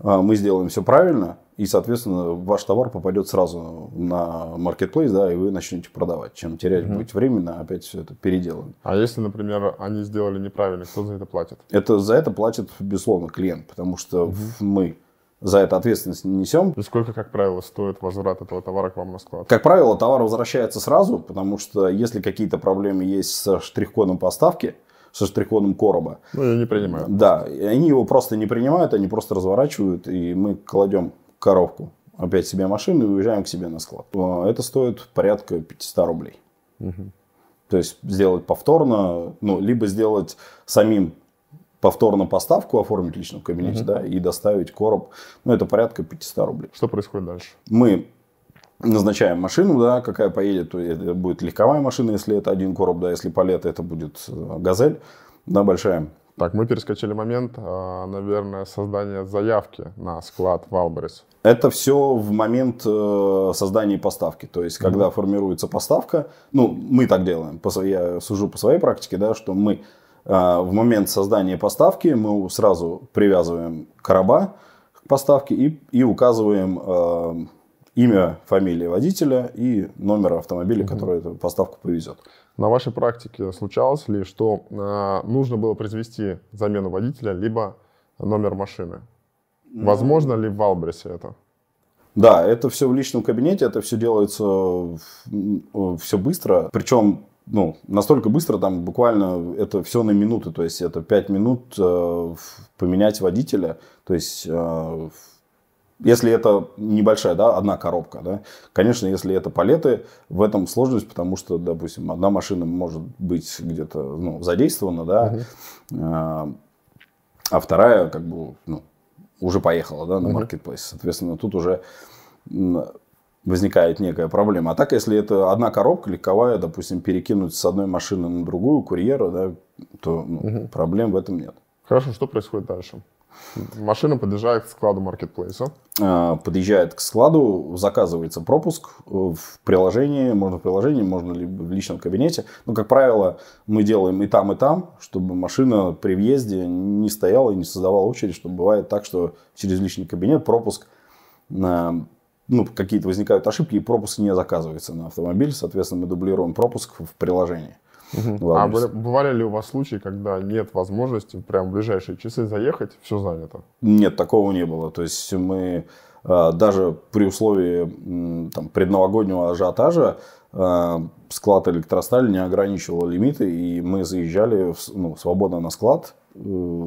а, мы сделаем все правильно, и, соответственно, ваш товар попадет сразу на маркетплейс, да, и вы начнете продавать, чем терять угу. будет время на опять все это переделывание. А если, например, они сделали неправильно, кто за это платит? Это за это платит, безусловно, клиент, потому что угу. мы за это ответственность не несем. И сколько, как правило, стоит возврат этого товара к вам на склад? Как правило, товар возвращается сразу, потому что если какие-то проблемы есть со штрих-кодом поставки, со штрих-кодом короба. Ну, я не принимаю. Да, и они его просто не принимают, они просто разворачивают, и мы кладем коробку опять себе машину и уезжаем к себе на склад. Э, это стоит порядка 500 рублей. Угу. То есть сделать повторно, ну, либо сделать самим повторно поставку оформить лично в кабинете, угу. да, и доставить короб. Ну, это порядка 500 рублей. Что происходит дальше? Мы назначаем машину, да, какая поедет, то это будет легковая машина, если это один короб, да, если палета, это будет э, газель, да, большая. Так, мы перескочили момент, а, наверное, создания заявки на склад в Албрис. Это все в момент э, создания поставки. То есть, когда mm-hmm. формируется поставка, ну, мы так делаем, я сужу по своей практике, да, что мы а, в момент создания поставки мы сразу привязываем короба к поставке и, и указываем а, имя, фамилия водителя и номер автомобиля, который эту поставку повезет. На вашей практике случалось ли, что э, нужно было произвести замену водителя, либо номер машины? Возможно ли в Албресе это? Да, это все в личном кабинете, это все делается все быстро. Причем ну, настолько быстро, там буквально это все на минуты, то есть это 5 минут э, поменять водителя, то есть э, если это небольшая, да, одна коробка, да, конечно, если это палеты, в этом сложность, потому что, допустим, одна машина может быть где-то, ну, задействована, да, э, а вторая, как бы, ну, уже поехала, да, на маркетплейс, соответственно, тут уже возникает некая проблема. А так, если это одна коробка легковая, допустим, перекинуть с одной машины на другую, курьера, да, то ну, угу. проблем в этом нет. Хорошо, что происходит дальше? Машина подъезжает к складу маркетплейса. А, подъезжает к складу, заказывается пропуск э, в приложении, можно в приложении, можно либо в личном кабинете. Но, ну, как правило, мы делаем и там, и там, чтобы машина при въезде не стояла и не создавала очередь, что бывает так, что через личный кабинет пропуск ну, какие-то возникают ошибки, и пропуск не заказывается на автомобиль. Соответственно, мы дублируем пропуск в приложении. Угу. А бывали ли у вас случаи, когда нет возможности прям в ближайшие часы заехать, все занято? Нет, такого не было. То есть мы а, даже при условии там, предновогоднего ажиотажа а, склад электросталь не ограничивал лимиты, и мы заезжали ну, свободно на склад, Э,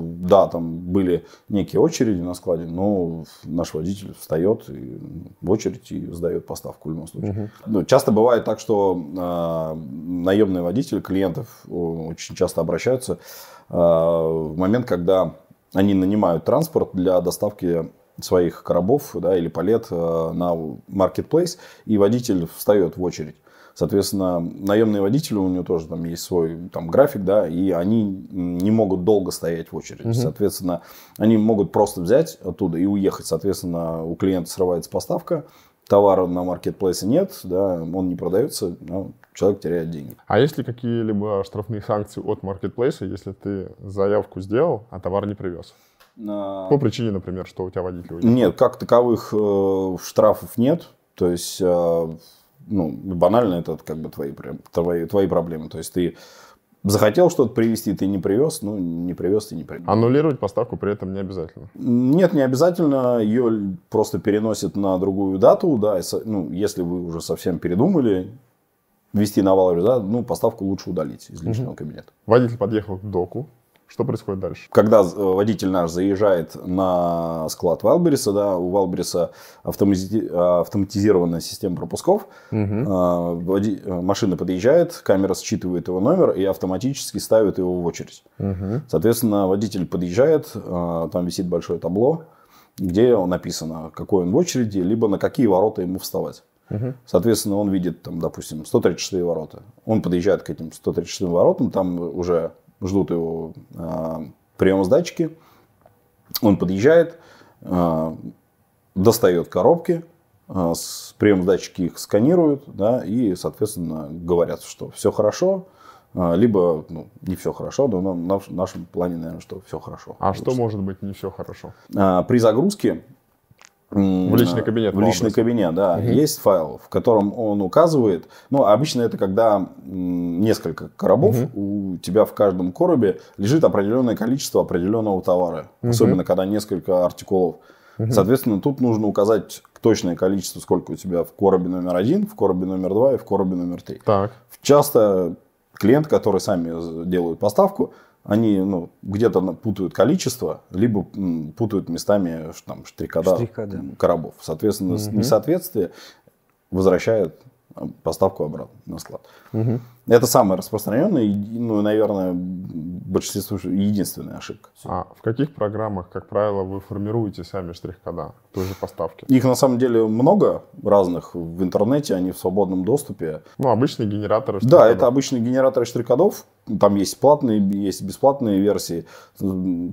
да, там были некие очереди на складе, но наш водитель встает и в очередь и сдает поставку в любом случае. Угу. Ну, часто бывает так, что э, наемные водители клиентов э, очень часто обращаются э, в момент, когда они нанимают транспорт для доставки своих коробов да, или палет э, на маркетплейс, и водитель встает в очередь. Соответственно, наемные водители, у него тоже там есть свой там, график, да, и они не могут долго стоять в очереди. Угу. Соответственно, они могут просто взять оттуда и уехать. Соответственно, у клиента срывается поставка, товара на маркетплейсе нет, да, он не продается, но человек теряет деньги. А есть ли какие-либо штрафные санкции от маркетплейса, если ты заявку сделал, а товар не привез? На... По причине, например, что у тебя водитель уехал? Нет, как таковых э, штрафов нет. То есть э, ну, банально это как бы твои, твои, твои проблемы. То есть ты захотел что-то привезти, ты не привез, ну, не привез, ты не привез. Аннулировать поставку при этом не обязательно? Нет, не обязательно. Ее просто переносит на другую дату, да, ну, если вы уже совсем передумали, вести на валове, да, ну, поставку лучше удалить из личного угу. кабинета. Водитель подъехал к доку, что происходит дальше? Когда э, водитель наш заезжает на склад Валбериса, да, у Валбериса автоматизированная система пропусков, угу. машина подъезжает, камера считывает его номер и автоматически ставит его в очередь. Угу. Соответственно, водитель подъезжает, там висит большое табло, где написано, какой он в очереди, либо на какие ворота ему вставать. Угу. Соответственно, он видит, там, допустим, 136 ворота. Он подъезжает к этим 136 воротам, там уже ждут его а, приема сдачки. Он подъезжает, а, достает коробки, а, с прием датчики их сканируют, да, и, соответственно, говорят, что все хорошо, либо ну, не все хорошо, но в нашем плане, наверное, что все хорошо. А что может быть не все хорошо? При загрузке в личный кабинет. В личный образом. кабинет, да. Угу. Есть файл, в котором он указывает. Ну, обычно это когда несколько коробов, угу. у тебя в каждом коробе лежит определенное количество определенного товара. Угу. Особенно, когда несколько артикулов. Угу. Соответственно, тут нужно указать точное количество, сколько у тебя в коробе номер один, в коробе номер два и в коробе номер три. Так. Часто клиент, который сами делают поставку, они ну, где-то путают количество, либо путают местами там, штрикода, штрикода. коробов. Соответственно, угу. несоответствие возвращают поставку обратно на склад. Угу. Это самая распространенная, ну, наверное, большинство единственная ошибка. А в каких программах, как правило, вы формируете сами штрих-кода той же поставки? Их на самом деле много разных в интернете, они в свободном доступе. Ну, обычные генераторы штрих-кодов. Да, это обычные генераторы штрих-кодов. Там есть платные, есть бесплатные версии.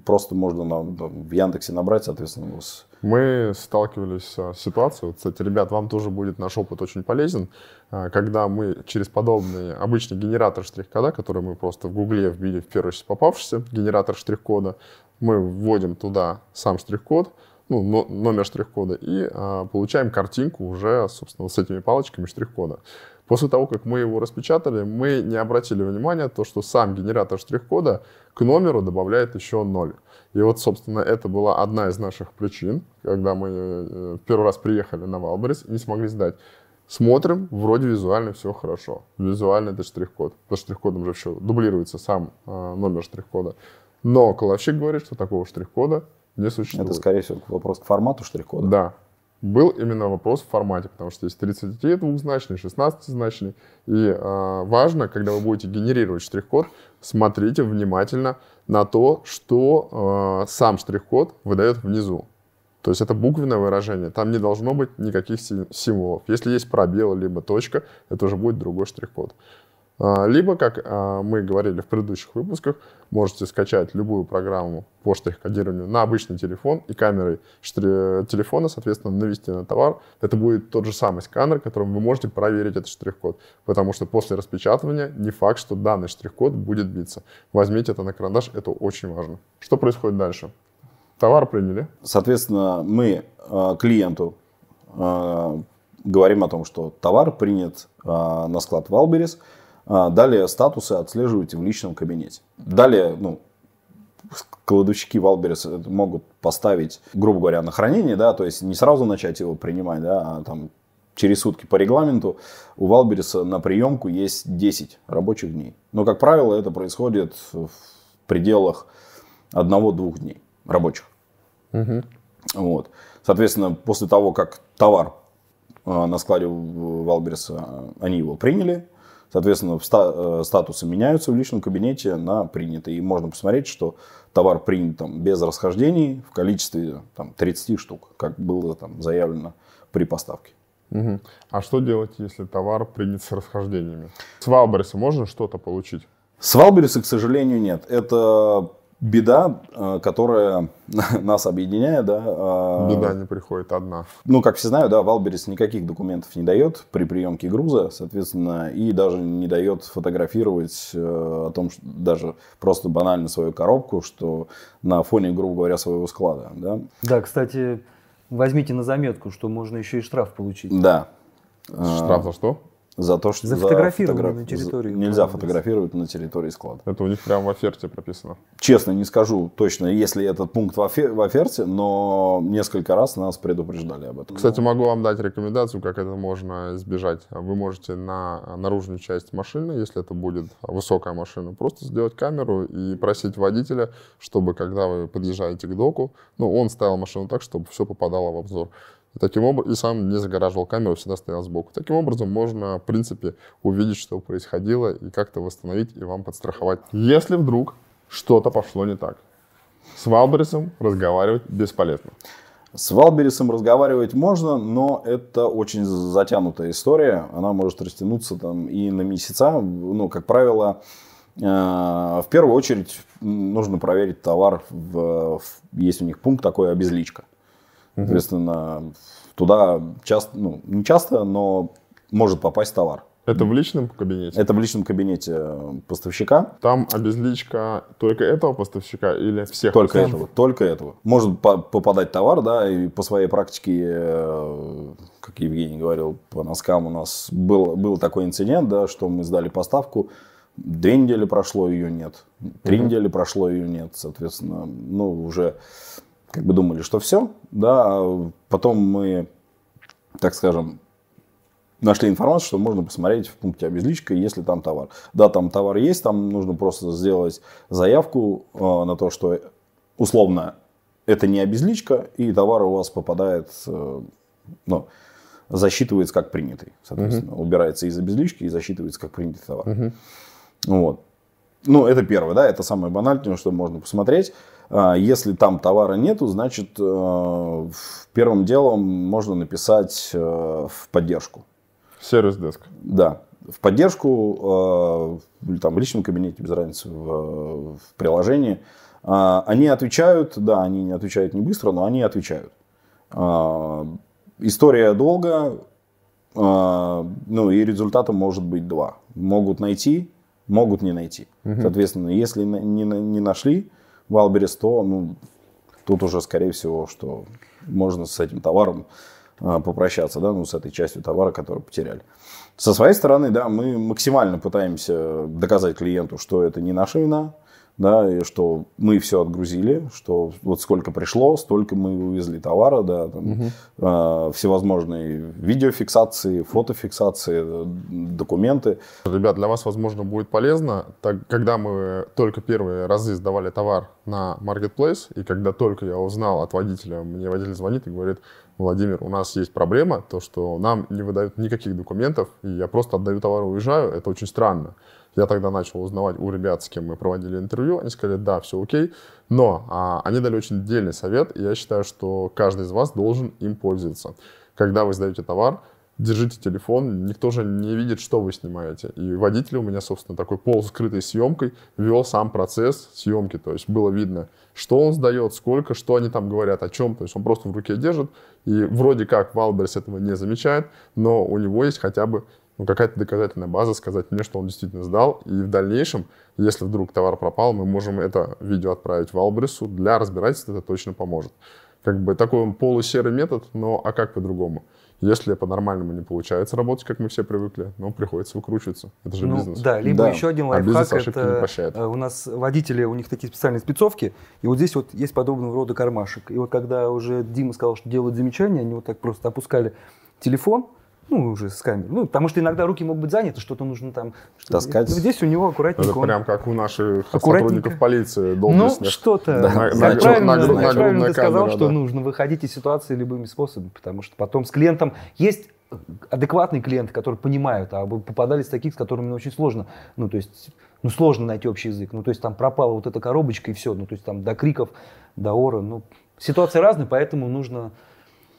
Просто можно на, в Яндексе набрать, соответственно, с мы сталкивались с ситуацией, кстати, ребят, вам тоже будет наш опыт очень полезен, а, когда мы через подобные обычные обычный генератор штрих-кода, который мы просто в гугле вбили в первый попавшийся, генератор штрих-кода. Мы вводим туда сам штрих-код, ну, номер штрих-кода, и а, получаем картинку уже, собственно, с этими палочками штрих-кода. После того, как мы его распечатали, мы не обратили внимания то, что сам генератор штрих-кода к номеру добавляет еще 0. И вот, собственно, это была одна из наших причин, когда мы э, первый раз приехали на Валберес и не смогли сдать Смотрим, вроде визуально все хорошо. Визуально это штрих-код. За штрих-кодом же все дублируется сам э, номер штрих-кода. Но коловщик говорит, что такого штрих-кода не существует. Это, скорее всего, вопрос к формату штрих-кода. Да. Был именно вопрос в формате, потому что есть 32 двухзначный, 16-значный. И э, важно, когда вы будете генерировать штрих-код, смотрите внимательно на то, что э, сам штрих-код выдает внизу. То есть это буквенное выражение, там не должно быть никаких символов. Если есть пробел либо точка, это уже будет другой штрих-код. А, либо, как а, мы говорили в предыдущих выпусках, можете скачать любую программу по штрих-кодированию на обычный телефон и камерой телефона, соответственно, навести на товар. Это будет тот же самый сканер, которым вы можете проверить этот штрих-код, потому что после распечатывания не факт, что данный штрих-код будет биться. Возьмите это на карандаш, это очень важно. Что происходит дальше? Товар приняли. Соответственно, мы э, клиенту э, говорим о том, что товар принят э, на склад Валберес. Далее статусы отслеживаете в личном кабинете. Далее, ну, кладовщики Валберес могут поставить, грубо говоря, на хранение, да, то есть не сразу начать его принимать, да, а там через сутки по регламенту у Валбереса на приемку есть 10 рабочих дней. Но, как правило, это происходит в пределах одного-двух дней рабочих. Угу. Вот. Соответственно, после того, как товар э, на складе Валберса, э, они его приняли, соответственно, э, статусы меняются в личном кабинете на принятый. И можно посмотреть, что товар принят там, без расхождений в количестве там, 30 штук, как было там, заявлено при поставке. Угу. А что делать, если товар принят с расхождениями? С Валберса можно что-то получить? С Валберса, к сожалению, нет. Это беда, э, которая <laughs> нас объединяет, да. А, беда не приходит одна. Ну, как все знают, да, Валберес никаких документов не дает при приемке груза, соответственно, и даже не дает фотографировать э, о том, что даже просто банально свою коробку, что на фоне, грубо говоря, своего склада, да. Да, кстати, возьмите на заметку, что можно еще и штраф получить. Да. Штраф за что? За то, что за фотографирование за фотограф... на территории. Нельзя фотографировать на территории склада. Это у них прямо в оферте прописано. Честно, не скажу точно, если этот пункт в, офер... в оферте, но несколько раз нас предупреждали об этом. Кстати, могу вам дать рекомендацию, как это можно избежать. Вы можете на наружную часть машины, если это будет высокая машина, просто сделать камеру и просить водителя, чтобы когда вы подъезжаете к доку, ну, он ставил машину так, чтобы все попадало в обзор таким образом и сам не загораживал камеру, всегда стоял сбоку. Таким образом, можно, в принципе, увидеть, что происходило, и как-то восстановить, и вам подстраховать. Если вдруг что-то пошло не так, с Валбересом разговаривать бесполезно. С Валбересом разговаривать можно, но это очень затянутая история. Она может растянуться там и на месяца. Ну, как правило, э, в первую очередь нужно проверить товар, в, в, есть у них пункт такой обезличка. Угу. Соответственно, туда часто, ну, не часто, но может попасть товар. Это в личном кабинете? Это в личном кабинете э, поставщика. Там обезличка только этого поставщика или всех? Только этого, только этого. Может по попадать товар, да, и по своей практике, э, как Евгений говорил, по носкам у нас был, был такой инцидент, да, что мы сдали поставку, две недели прошло, ее нет, три угу. недели прошло, ее нет, соответственно, ну, уже как бы думали, что все, да, а потом мы, так скажем, нашли информацию, что можно посмотреть в пункте обезличка, если там товар. Да, там товар есть, там нужно просто сделать заявку э, на то, что условно это не обезличка, и товар у вас попадает, э, ну, засчитывается как принятый. Соответственно, угу. убирается из обезлички и засчитывается как принятый товар. Угу. Вот. Ну, это первое, да, это самое банальное, что можно посмотреть. А, если там товара нету, значит, э, первым делом можно написать э, в поддержку. Сервис-деск. Да в поддержку, э, там, в личном кабинете, без разницы, в, в приложении. А, они отвечают, да, они не отвечают не быстро, но они отвечают. А, история долго, ну и результата может быть два. Могут найти, могут не найти. Соответственно, если не, не нашли, Валбери 100, ну, тут уже, скорее всего, что можно с этим товаром а, попрощаться, да, ну, с этой частью товара, которую потеряли. Со своей стороны, да, мы максимально пытаемся доказать клиенту, что это не наша вина, да, и что мы все отгрузили, что вот сколько пришло, столько мы увезли товара, да, там, угу. э, всевозможные видеофиксации, фотофиксации, э, документы. Ребят, для вас, возможно, будет полезно, так, когда мы только первые разы сдавали товар на Marketplace, и когда только я узнал от водителя, мне водитель звонит и говорит, Владимир, у нас есть проблема, то, что нам не выдают никаких документов, и я просто отдаю товар и уезжаю, это очень странно. Я тогда начал узнавать у ребят, с кем мы проводили интервью. Они сказали, да, все окей. Но а, они дали очень дельный совет, и я считаю, что каждый из вас должен им пользоваться. Когда вы сдаете товар, держите телефон, никто же не видит, что вы снимаете. И водитель у меня, собственно, такой полускрытой съемкой вел сам процесс съемки. То есть было видно, что он сдает, сколько, что они там говорят, о чем. То есть он просто в руке держит, и вроде как Валберс этого не замечает, но у него есть хотя бы ну, какая-то доказательная база сказать мне, что он действительно сдал. И в дальнейшем, если вдруг товар пропал, мы можем это видео отправить в Албрису. Для разбирательства это точно поможет. Как бы такой полусерый метод, но а как по-другому? Если по-нормальному не получается работать, как мы все привыкли, ну, приходится выкручиваться. Это же ну, бизнес. Да, либо да. еще один а лайфхак. А это, не э, У нас водители, у них такие специальные спецовки, и вот здесь вот есть подобного рода кармашек. И вот когда уже Дима сказал, что делают замечания, они вот так просто опускали телефон, ну, уже с камерой. Ну, потому что иногда руки могут быть заняты, что-то нужно там... Что Таскать. Ну, здесь у него аккуратненько. Это прям как у наших сотрудников полиции. Должностных. Ну, что-то. Да. На, на, правильно, на, на, правильно ты сказал, камера, что нужно выходить из ситуации любыми способами, потому что потом с клиентом есть адекватные клиенты, которые понимают, а попадались таких, с которыми ну, очень сложно, ну, то есть, ну, сложно найти общий язык, ну, то есть, там пропала вот эта коробочка и все, ну, то есть, там до криков, до ора, ну, ситуации разные, поэтому нужно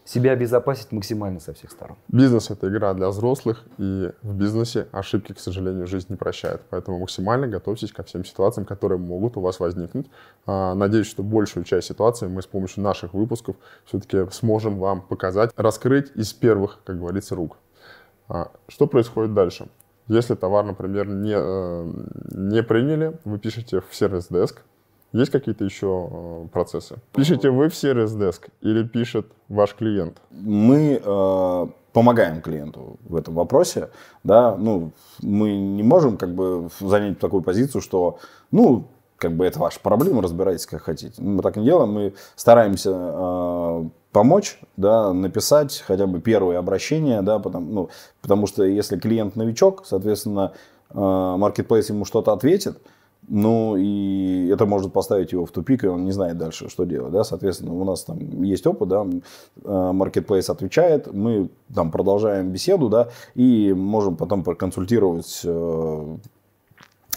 себя обезопасить максимально со всех сторон. Бизнес — это игра для взрослых, и в бизнесе ошибки, к сожалению, жизнь не прощает. Поэтому максимально готовьтесь ко всем ситуациям, которые могут у вас возникнуть. А, надеюсь, что большую часть ситуации мы с помощью наших выпусков все-таки сможем вам показать, раскрыть из первых, как говорится, рук. А, что происходит дальше? Если товар, например, не, э, не приняли, вы пишете в сервис-деск, есть какие-то еще э, процессы? Пишете вы в сервис Деск, или пишет ваш клиент? Мы э, помогаем клиенту в этом вопросе, да, ну, мы не можем как бы занять такую позицию, что, ну, как бы это ваша проблема, разбирайтесь как хотите. Мы так не делаем, мы стараемся э, помочь, да, написать хотя бы первые обращения, да, потому, ну, потому что если клиент новичок, соответственно, маркетплейс э, ему что-то ответит, ну, и это может поставить его в тупик, и он не знает дальше, что делать. Да? Соответственно, у нас там есть опыт, да, э, marketplace отвечает, мы там продолжаем беседу, да, и можем потом проконсультировать э,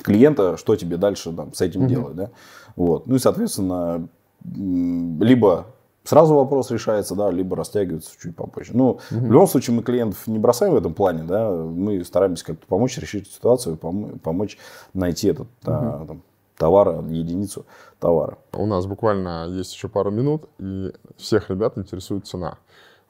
клиента, что тебе дальше там, с этим mm-hmm. делать, да. Вот. Ну и, соответственно, либо сразу вопрос решается, да, либо растягивается чуть попозже. Ну, угу. в любом случае мы клиентов не бросаем в этом плане, да, мы стараемся как-то помочь решить ситуацию, помочь найти этот угу. а, там, товар, единицу товара. У нас буквально есть еще пару минут, и всех ребят интересует цена.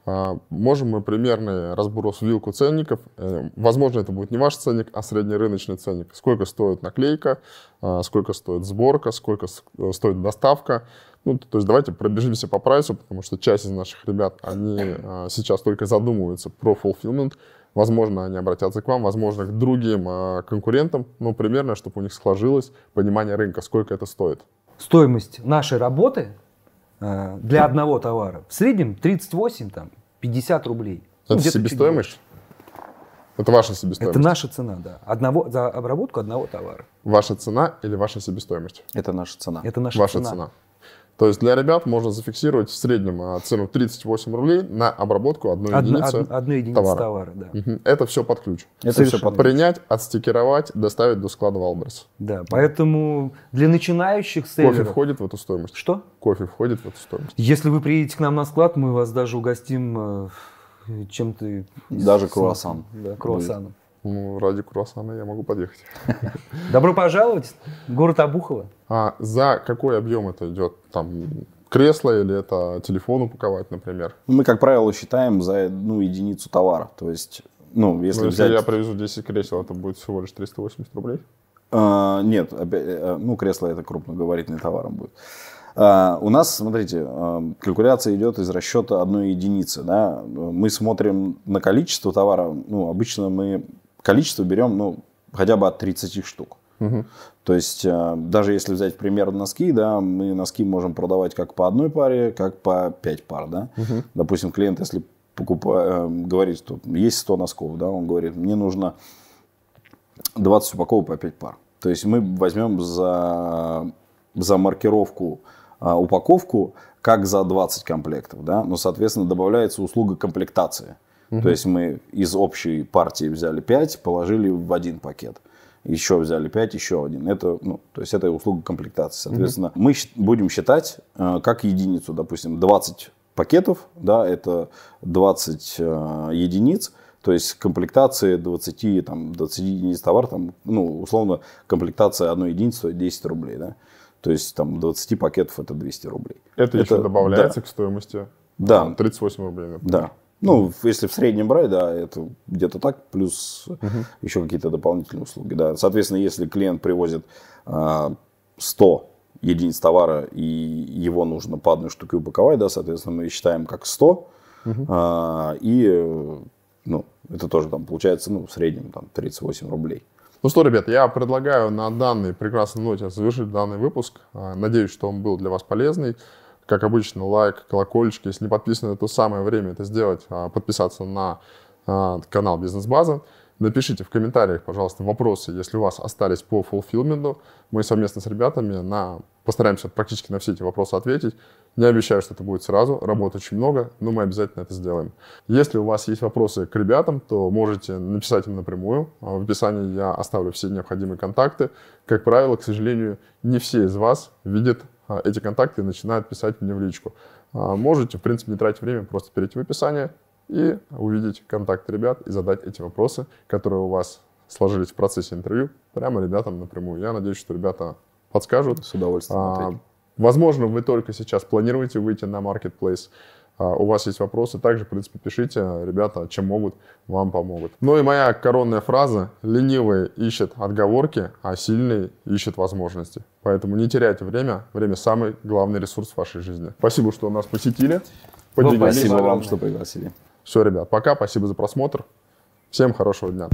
А, можем мы примерный разброс вилку ценников. Э, возможно, это будет не ваш ценник, а среднерыночный ценник. Сколько стоит наклейка, а, сколько стоит сборка, сколько э, стоит доставка, ну, то есть давайте пробежимся по прайсу, потому что часть из наших ребят, они а, сейчас только задумываются про fulfillment. Возможно, они обратятся к вам, возможно, к другим а, конкурентам, ну, примерно, чтобы у них сложилось понимание рынка, сколько это стоит. Стоимость нашей работы а, для одного товара в среднем 38, там, 50 рублей. Ну, это ну, себестоимость? Это ваша себестоимость? Это наша цена, да. Одного, за обработку одного товара. Ваша цена или ваша себестоимость? Это наша цена. Это наша ваша цена. цена. То есть для ребят можно зафиксировать в среднем а, цену 38 рублей на обработку одной Одна, единицы, од, одной единицы товара. товара да. Это все под ключ. Это все под ключ. Принять, отстикеровать, доставить до склада Валберс. Да, поэтому для начинающих селлеров... Кофе входит в эту стоимость. Что? Кофе входит в эту стоимость. Если вы приедете к нам на склад, мы вас даже угостим э, чем-то... Даже круассаном. Да, круассаном. Будет. Ну, ради круассана я могу подъехать. <laughs> Добро пожаловать. в Город Обухово. А за какой объем это идет? Там кресло или это телефон упаковать, например? Мы, как правило, считаем за одну единицу товара. То есть, ну, ну если, ну, если взять... я привезу 10 кресел, это будет всего лишь 380 рублей? А, нет, э, ну, кресло это крупногабаритный товаром будет. А, у нас, смотрите, э, калькуляция идет из расчета одной единицы. Да? Мы смотрим на количество товара. Ну, обычно мы количество берем, ну, хотя бы от 30 штук. Угу. То есть, э, даже если взять пример носки, да, мы носки можем продавать как по одной паре, как по 5 пар, да. Угу. Допустим, клиент, если покупает, э, говорит, что есть 100 носков, да, он говорит, мне нужно 20 упаковок по 5 пар. То есть, мы возьмем за, за маркировку а, упаковку как за 20 комплектов, да, но, соответственно, добавляется услуга комплектации. Угу. То есть мы из общей партии взяли 5, положили в один пакет. Еще взяли 5, еще один. Это, ну, то есть это услуга комплектации. Соответственно, угу. мы будем считать э, как единицу, допустим, 20 пакетов, да, это 20 э, единиц, то есть комплектация 20, там, 20 единиц товар, там, ну, условно, комплектация одной единицы стоит 10 рублей, да. То есть там 20 пакетов это 200 рублей. Это, это еще добавляется да. к стоимости? Да. 38 рублей, например. Да. Ну, если в среднем брать, да, это где-то так, плюс угу. еще какие-то дополнительные услуги. Да. Соответственно, если клиент привозит э, а, 100 единиц товара, и его нужно по одной штуке упаковать, да, соответственно, мы считаем как 100, угу. э, и ну, это тоже там получается, ну, в среднем там 38 рублей. Ну что, ребят, я предлагаю на данной прекрасной ноте завершить данный выпуск. А, надеюсь, что он был для вас полезный как обычно, лайк, колокольчик. Если не подписаны, то самое время это сделать, а, подписаться на а, канал «Бизнес-база». Напишите в комментариях, пожалуйста, вопросы, если у вас остались по фулфилменту. Мы совместно с ребятами на... постараемся практически на все эти вопросы ответить. Не обещаю, что это будет сразу, работы очень много, но мы обязательно это сделаем. Если у вас есть вопросы к ребятам, то можете написать им напрямую. А, в описании я оставлю все необходимые контакты. Как правило, к сожалению, не все из вас видят а, эти контакты и начинают писать мне в личку. А, можете, в принципе, не тратить время, просто перейти в описание и увидеть контакты ребят и задать эти вопросы, которые у вас сложились в процессе интервью, прямо ребятам напрямую. Я надеюсь, что ребята подскажут. С удовольствием. А, возможно, вы только сейчас планируете выйти на marketplace. А, у вас есть вопросы, также, в принципе, пишите, ребята, чем могут, вам помогут. Ну и моя коронная фраза – ленивые ищут отговорки, а сильные ищут возможности. Поэтому не теряйте время, время – самый главный ресурс в вашей жизни. Спасибо, что нас посетили. Ну, Поделились. Ну, спасибо вам, что пригласили. Все, ребят, пока, спасибо за просмотр. Всем хорошего дня.